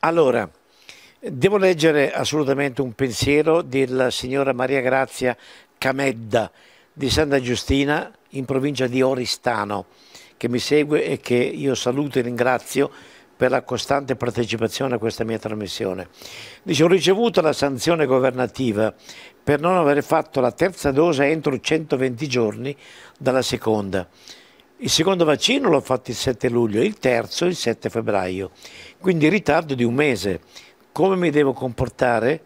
Allora, devo leggere assolutamente un pensiero della signora Maria Grazia Camedda di Santa Giustina in provincia di Oristano che mi segue e che io saluto e ringrazio per la costante partecipazione a questa mia trasmissione. Dice, ho ricevuto la sanzione governativa per non aver fatto la terza dose entro 120 giorni dalla seconda. Il secondo vaccino l'ho fatto il 7 luglio, il terzo il 7 febbraio, quindi ritardo di un mese. Come mi devo comportare?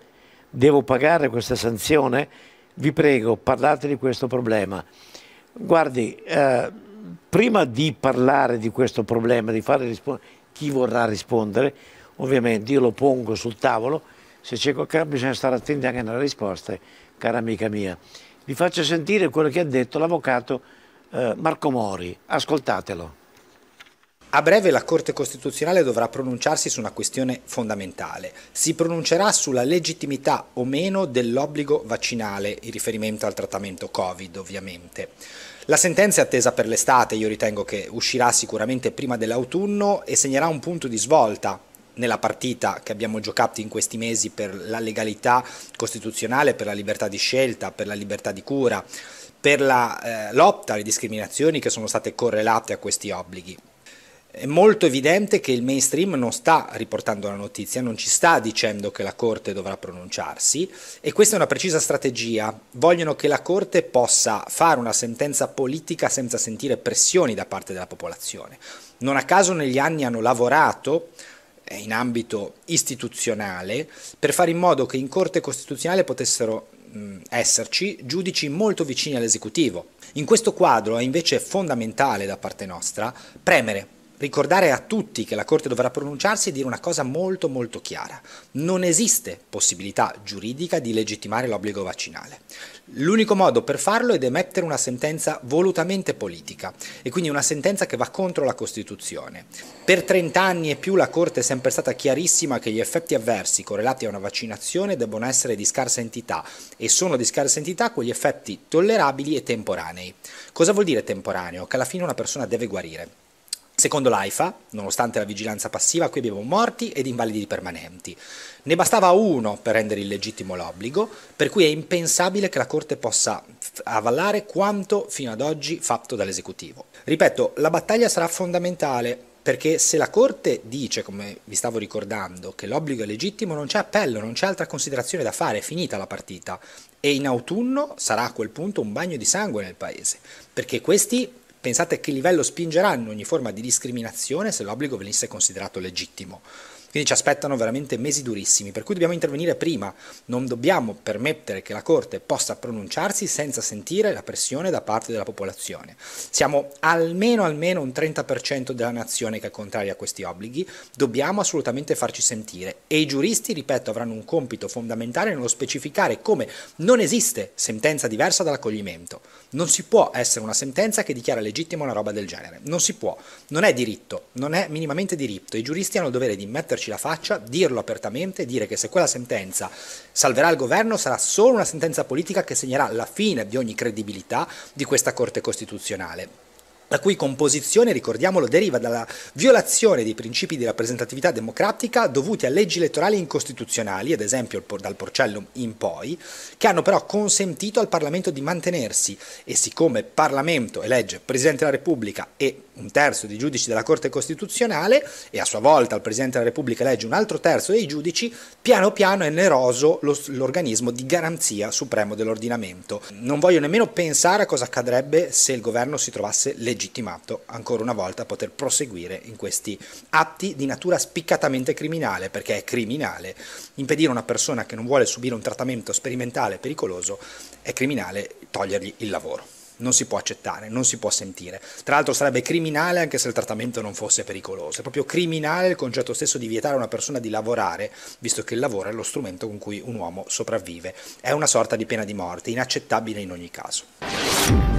Devo pagare questa sanzione? Vi prego, parlate di questo problema. Guardi, eh, prima di parlare di questo problema, di fare rispondere, chi vorrà rispondere, ovviamente io lo pongo sul tavolo, se c'è qualcosa bisogna stare attenti anche alle risposte, cara amica mia. Vi faccio sentire quello che ha detto l'avvocato eh, Marco Mori. Ascoltatelo. A breve la Corte Costituzionale dovrà pronunciarsi su una questione fondamentale. Si pronuncerà sulla legittimità o meno dell'obbligo vaccinale, in riferimento al trattamento Covid ovviamente. La sentenza è attesa per l'estate, io ritengo che uscirà sicuramente prima dell'autunno e segnerà un punto di svolta nella partita che abbiamo giocato in questi mesi per la legalità costituzionale, per la libertà di scelta, per la libertà di cura, per la eh, lotta alle discriminazioni che sono state correlate a questi obblighi. È molto evidente che il mainstream non sta riportando la notizia, non ci sta dicendo che la Corte dovrà pronunciarsi e questa è una precisa strategia. Vogliono che la Corte possa fare una sentenza politica senza sentire pressioni da parte della popolazione. Non a caso negli anni hanno lavorato eh, in ambito istituzionale per fare in modo che in Corte Costituzionale potessero esserci giudici molto vicini all'esecutivo. In questo quadro è invece fondamentale da parte nostra premere Ricordare a tutti che la Corte dovrà pronunciarsi e dire una cosa molto molto chiara. Non esiste possibilità giuridica di legittimare l'obbligo vaccinale. L'unico modo per farlo è ed emettere una sentenza volutamente politica e quindi una sentenza che va contro la Costituzione. Per 30 anni e più la Corte è sempre stata chiarissima che gli effetti avversi correlati a una vaccinazione debbono essere di scarsa entità e sono di scarsa entità quegli effetti tollerabili e temporanei. Cosa vuol dire temporaneo? Che alla fine una persona deve guarire. Secondo l'AIFA, nonostante la vigilanza passiva, qui abbiamo morti ed invalidi permanenti. Ne bastava uno per rendere illegittimo l'obbligo, per cui è impensabile che la Corte possa avallare quanto fino ad oggi fatto dall'esecutivo. Ripeto, la battaglia sarà fondamentale perché se la Corte dice, come vi stavo ricordando, che l'obbligo è legittimo, non c'è appello, non c'è altra considerazione da fare, è finita la partita. E in autunno sarà a quel punto un bagno di sangue nel paese, perché questi Pensate a che livello spingeranno ogni forma di discriminazione se l'obbligo venisse considerato legittimo. Quindi ci aspettano veramente mesi durissimi, per cui dobbiamo intervenire prima, non dobbiamo permettere che la Corte possa pronunciarsi senza sentire la pressione da parte della popolazione. Siamo almeno, almeno un 30% della nazione che è contraria a questi obblighi, dobbiamo assolutamente farci sentire e i giuristi, ripeto, avranno un compito fondamentale nello specificare come non esiste sentenza diversa dall'accoglimento. Non si può essere una sentenza che dichiara legittima una roba del genere, non si può, non è diritto, non è minimamente diritto, i giuristi hanno il dovere di metterci metterci la faccia, dirlo apertamente, dire che se quella sentenza salverà il governo sarà solo una sentenza politica che segnerà la fine di ogni credibilità di questa Corte Costituzionale la cui composizione, ricordiamolo, deriva dalla violazione dei principi di rappresentatività democratica dovuti a leggi elettorali incostituzionali, ad esempio dal Porcellum in poi, che hanno però consentito al Parlamento di mantenersi e siccome Parlamento elegge Presidente della Repubblica e un terzo dei giudici della Corte Costituzionale e a sua volta il Presidente della Repubblica elegge un altro terzo dei giudici, piano piano è neroso l'organismo di garanzia supremo dell'ordinamento. Non voglio nemmeno pensare a cosa accadrebbe se il governo si trovasse legge legittimato ancora una volta a poter proseguire in questi atti di natura spiccatamente criminale, perché è criminale. Impedire a una persona che non vuole subire un trattamento sperimentale pericoloso è criminale togliergli il lavoro non si può accettare, non si può sentire. Tra l'altro sarebbe criminale anche se il trattamento non fosse pericoloso, è proprio criminale il concetto stesso di vietare a una persona di lavorare, visto che il lavoro è lo strumento con cui un uomo sopravvive. È una sorta di pena di morte, inaccettabile in ogni caso.